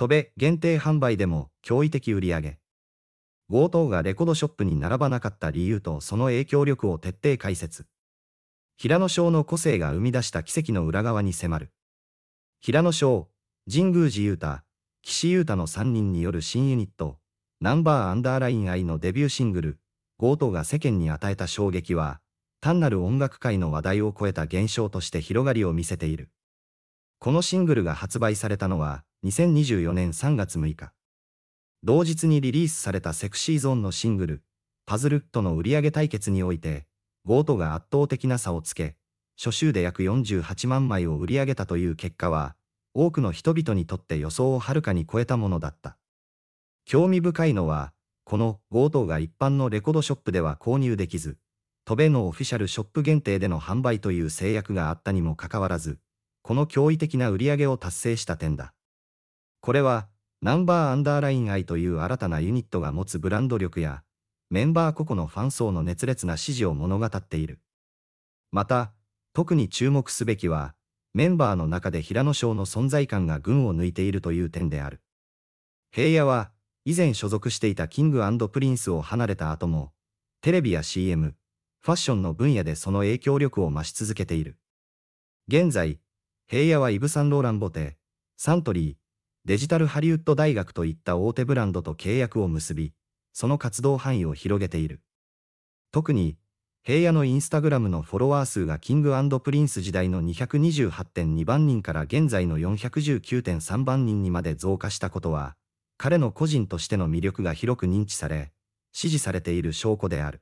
戸部限定販売でも驚異的売り上げ。強盗がレコードショップに並ばなかった理由とその影響力を徹底解説。平野翔の個性が生み出した奇跡の裏側に迫る。平野翔、神宮寺勇太、岸優太の3人による新ユニット、ナンバーアンダーライン愛のデビューシングル、強盗が世間に与えた衝撃は、単なる音楽界の話題を超えた現象として広がりを見せている。このシングルが発売されたのは2024年3月6日。同日にリリースされたセクシーゾーンのシングル、パズルとの売り上げ対決において、ゴートが圧倒的な差をつけ、初週で約48万枚を売り上げたという結果は、多くの人々にとって予想をはるかに超えたものだった。興味深いのは、このートが一般のレコードショップでは購入できず、トベのオフィシャルショップ限定での販売という制約があったにもかかわらず、この驚異的な売り上げを達成した点だ。これは、ナンバーアンダーライン I という新たなユニットが持つブランド力や、メンバー個々のファン層の熱烈な支持を物語っている。また、特に注目すべきは、メンバーの中で平野翔の存在感が群を抜いているという点である。平野は、以前所属していたキングプリンスを離れた後も、テレビや CM、ファッションの分野でその影響力を増し続けている。現在、平野はイブ・サンローラン・ボテ、サントリー、デジタルハリウッド大学といった大手ブランドと契約を結び、その活動範囲を広げている。特に、平野のインスタグラムのフォロワー数がキングプリンス時代の228.2万人から現在の419.3万人にまで増加したことは、彼の個人としての魅力が広く認知され、支持されている証拠である。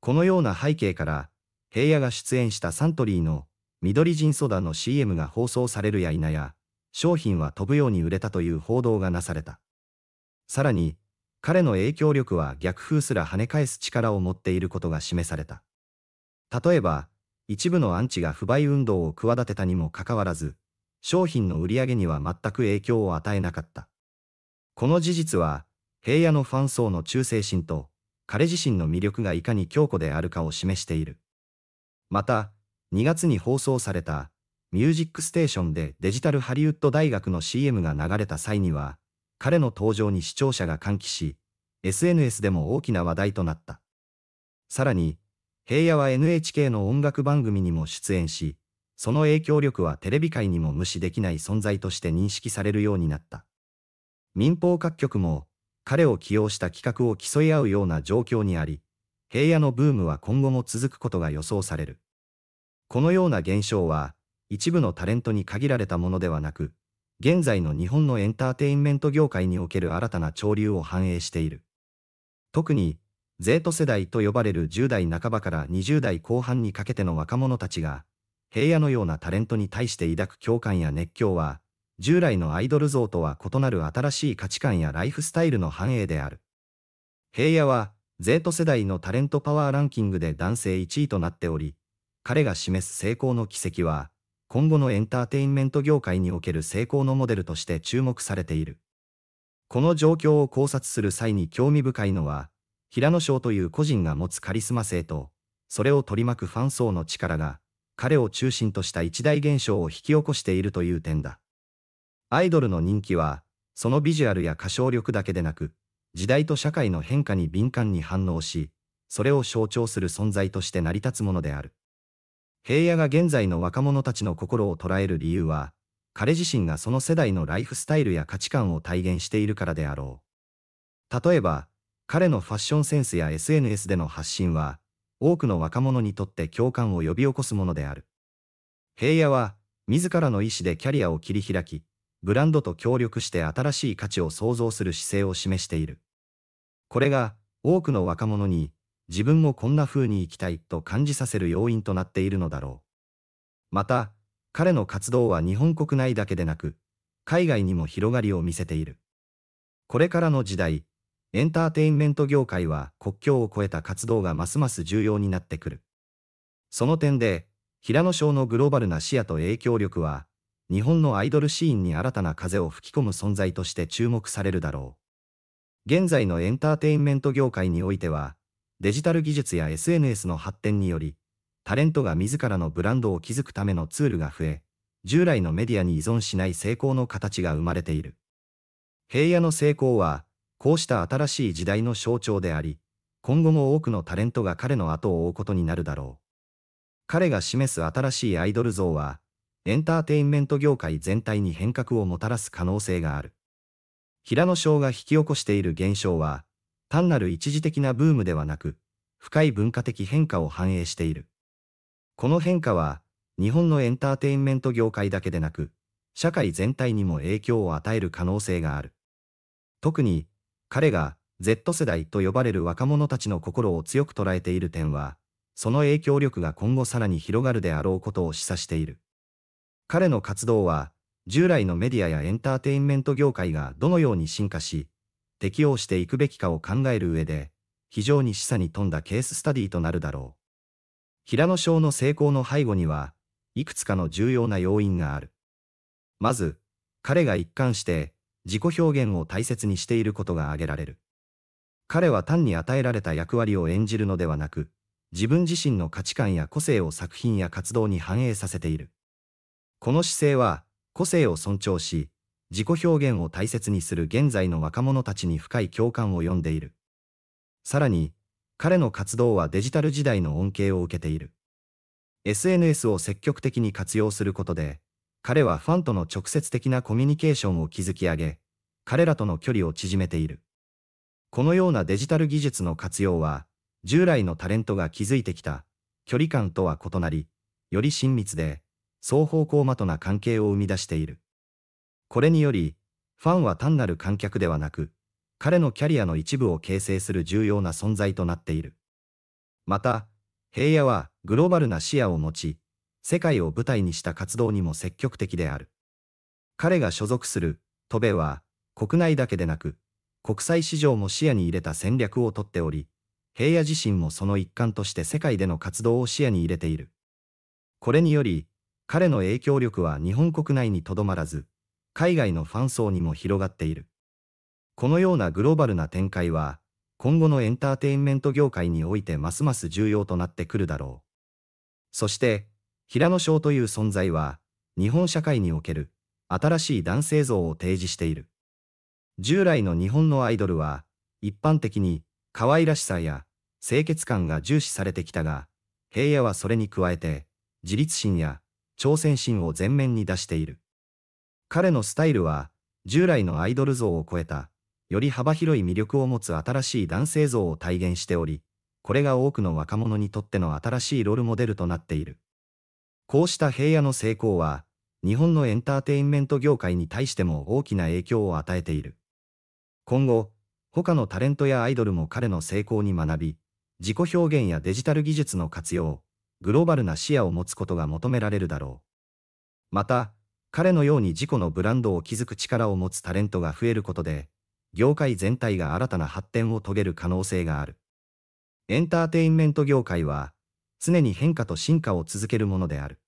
このような背景から、平野が出演したサントリーの緑人ソダの CM が放送されるや否や、商品は飛ぶように売れたという報道がなされた。さらに、彼の影響力は逆風すら跳ね返す力を持っていることが示された。例えば、一部のアンチが不買運動を企てたにもかかわらず、商品の売り上げには全く影響を与えなかった。この事実は、平野のファン層の忠誠心と、彼自身の魅力がいかに強固であるかを示している。また、2月に放送された、ミュージックステーションでデジタルハリウッド大学の CM が流れた際には、彼の登場に視聴者が歓喜し、SNS でも大きな話題となった。さらに、平野は NHK の音楽番組にも出演し、その影響力はテレビ界にも無視できない存在として認識されるようになった。民放各局も、彼を起用した企画を競い合うような状況にあり、平野のブームは今後も続くことが予想される。このような現象は、一部のタレントに限られたものではなく、現在の日本のエンターテインメント業界における新たな潮流を反映している。特に、Z 世代と呼ばれる10代半ばから20代後半にかけての若者たちが、平野のようなタレントに対して抱く共感や熱狂は、従来のアイドル像とは異なる新しい価値観やライフスタイルの反映である。平野は、Z 世代のタレントパワーランキングで男性1位となっており、彼が示す成功の軌跡は、今後のエンターテインメント業界における成功のモデルとして注目されている。この状況を考察する際に興味深いのは、平野翔という個人が持つカリスマ性と、それを取り巻くファン層の力が、彼を中心とした一大現象を引き起こしているという点だ。アイドルの人気は、そのビジュアルや歌唱力だけでなく、時代と社会の変化に敏感に反応し、それを象徴する存在として成り立つものである。平野が現在の若者たちの心を捉える理由は、彼自身がその世代のライフスタイルや価値観を体現しているからであろう。例えば、彼のファッションセンスや SNS での発信は、多くの若者にとって共感を呼び起こすものである。平野は、自らの意思でキャリアを切り開き、ブランドと協力して新しい価値を創造する姿勢を示している。これが、多くの若者に、自分もこんな風に生きたいと感じさせる要因となっているのだろう。また、彼の活動は日本国内だけでなく、海外にも広がりを見せている。これからの時代、エンターテインメント業界は国境を越えた活動がますます重要になってくる。その点で、平野省のグローバルな視野と影響力は、日本のアイドルシーンに新たな風を吹き込む存在として注目されるだろう。現在のエンターテインメント業界においては、デジタル技術や SNS の発展により、タレントが自らのブランドを築くためのツールが増え、従来のメディアに依存しない成功の形が生まれている。平野の成功は、こうした新しい時代の象徴であり、今後も多くのタレントが彼の後を追うことになるだろう。彼が示す新しいアイドル像は、エンターテインメント業界全体に変革をもたらす可能性がある。平野翔が引き起こしている現象は、単なる一時的なブームではなく、深い文化的変化を反映している。この変化は、日本のエンターテインメント業界だけでなく、社会全体にも影響を与える可能性がある。特に、彼が Z 世代と呼ばれる若者たちの心を強く捉えている点は、その影響力が今後さらに広がるであろうことを示唆している。彼の活動は、従来のメディアやエンターテインメント業界がどのように進化し、適応していくべきかを考える上で、非常に示唆に富んだケーススタディとなるだろう。平野賞の成功の背後には、いくつかの重要な要因がある。まず、彼が一貫して自己表現を大切にしていることが挙げられる。彼は単に与えられた役割を演じるのではなく、自分自身の価値観や個性を作品や活動に反映させている。この姿勢は、個性を尊重し、自己表現を大切にする現在の若者たちに深い共感を呼んでいる。さらに、彼の活動はデジタル時代の恩恵を受けている。SNS を積極的に活用することで、彼はファンとの直接的なコミュニケーションを築き上げ、彼らとの距離を縮めている。このようなデジタル技術の活用は、従来のタレントが築いてきた距離感とは異なり、より親密で、双方向的な関係を生み出している。これにより、ファンは単なる観客ではなく、彼のキャリアの一部を形成する重要な存在となっている。また、平野はグローバルな視野を持ち、世界を舞台にした活動にも積極的である。彼が所属する、トベは、国内だけでなく、国際市場も視野に入れた戦略をとっており、平野自身もその一環として世界での活動を視野に入れている。これにより、彼の影響力は日本国内にとどまらず、海外のファン層にも広がっている。このようなグローバルな展開は、今後のエンターテインメント業界においてますます重要となってくるだろう。そして、平野翔という存在は、日本社会における新しい男性像を提示している。従来の日本のアイドルは、一般的に可愛らしさや清潔感が重視されてきたが、平野はそれに加えて、自立心や挑戦心を前面に出している。彼のスタイルは、従来のアイドル像を超えた、より幅広い魅力を持つ新しい男性像を体現しており、これが多くの若者にとっての新しいロールモデルとなっている。こうした平野の成功は、日本のエンターテインメント業界に対しても大きな影響を与えている。今後、他のタレントやアイドルも彼の成功に学び、自己表現やデジタル技術の活用、グローバルな視野を持つことが求められるだろう。また、彼のように自己のブランドを築く力を持つタレントが増えることで、業界全体が新たな発展を遂げる可能性がある。エンターテインメント業界は、常に変化と進化を続けるものである。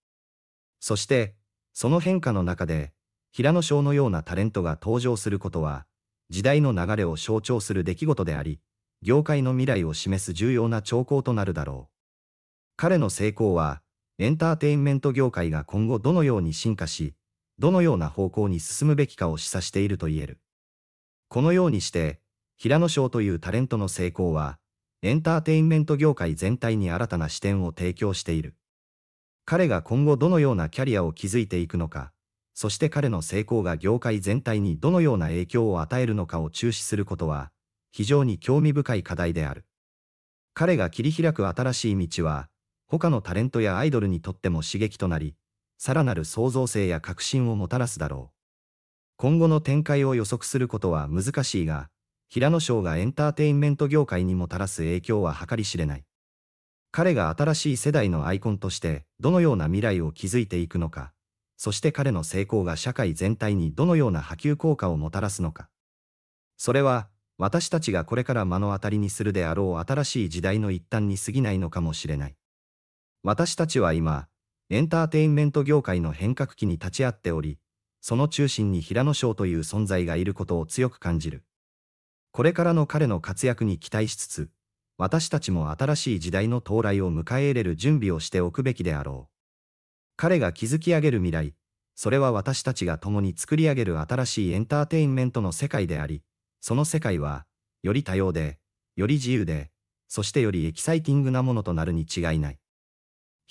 そして、その変化の中で、平野翔のようなタレントが登場することは、時代の流れを象徴する出来事であり、業界の未来を示す重要な兆候となるだろう。彼の成功は、エンターテインメント業界が今後どのように進化し、どのような方向に進むべきかを示唆していると言える。このようにして、平野翔というタレントの成功は、エンターテインメント業界全体に新たな視点を提供している。彼が今後どのようなキャリアを築いていくのか、そして彼の成功が業界全体にどのような影響を与えるのかを注視することは、非常に興味深い課題である。彼が切り開く新しい道は、他のタレントやアイドルにとっても刺激となり、さらなる創造性や革新をもたらすだろう。今後の展開を予測することは難しいが、平野翔がエンターテインメント業界にもたらす影響は計り知れない。彼が新しい世代のアイコンとして、どのような未来を築いていくのか、そして彼の成功が社会全体にどのような波及効果をもたらすのか。それは、私たちがこれから目の当たりにするであろう新しい時代の一端に過ぎないのかもしれない。私たちは今、エンターテインメント業界の変革期に立ち会っており、その中心に平野翔という存在がいることを強く感じる。これからの彼の活躍に期待しつつ、私たちも新しい時代の到来を迎え入れる準備をしておくべきであろう。彼が築き上げる未来、それは私たちが共に作り上げる新しいエンターテインメントの世界であり、その世界は、より多様で、より自由で、そしてよりエキサイティングなものとなるに違いない。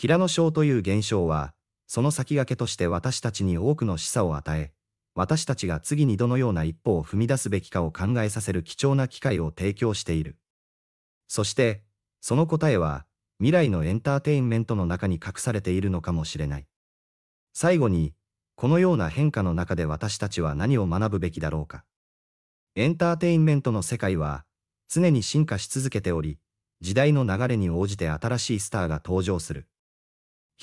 平野症という現象は、その先駆けとして私たちに多くの示唆を与え、私たちが次にどのような一歩を踏み出すべきかを考えさせる貴重な機会を提供している。そして、その答えは、未来のエンターテインメントの中に隠されているのかもしれない。最後に、このような変化の中で私たちは何を学ぶべきだろうか。エンターテインメントの世界は、常に進化し続けており、時代の流れに応じて新しいスターが登場する。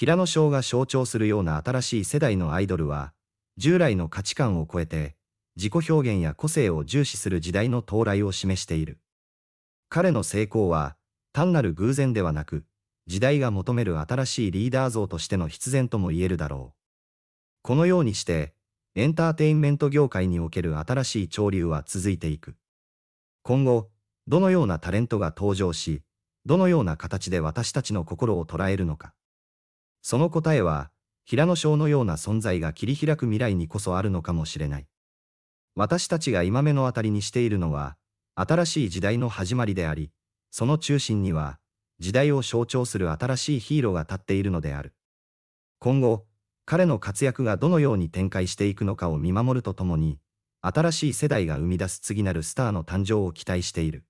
平野翔が象徴するような新しい世代のアイドルは、従来の価値観を超えて、自己表現や個性を重視する時代の到来を示している。彼の成功は、単なる偶然ではなく、時代が求める新しいリーダー像としての必然とも言えるだろう。このようにして、エンターテインメント業界における新しい潮流は続いていく。今後、どのようなタレントが登場し、どのような形で私たちの心を捉えるのか。その答えは、平野翔のような存在が切り開く未来にこそあるのかもしれない。私たちが今目の当たりにしているのは、新しい時代の始まりであり、その中心には、時代を象徴する新しいヒーローが立っているのである。今後、彼の活躍がどのように展開していくのかを見守るとともに、新しい世代が生み出す次なるスターの誕生を期待している。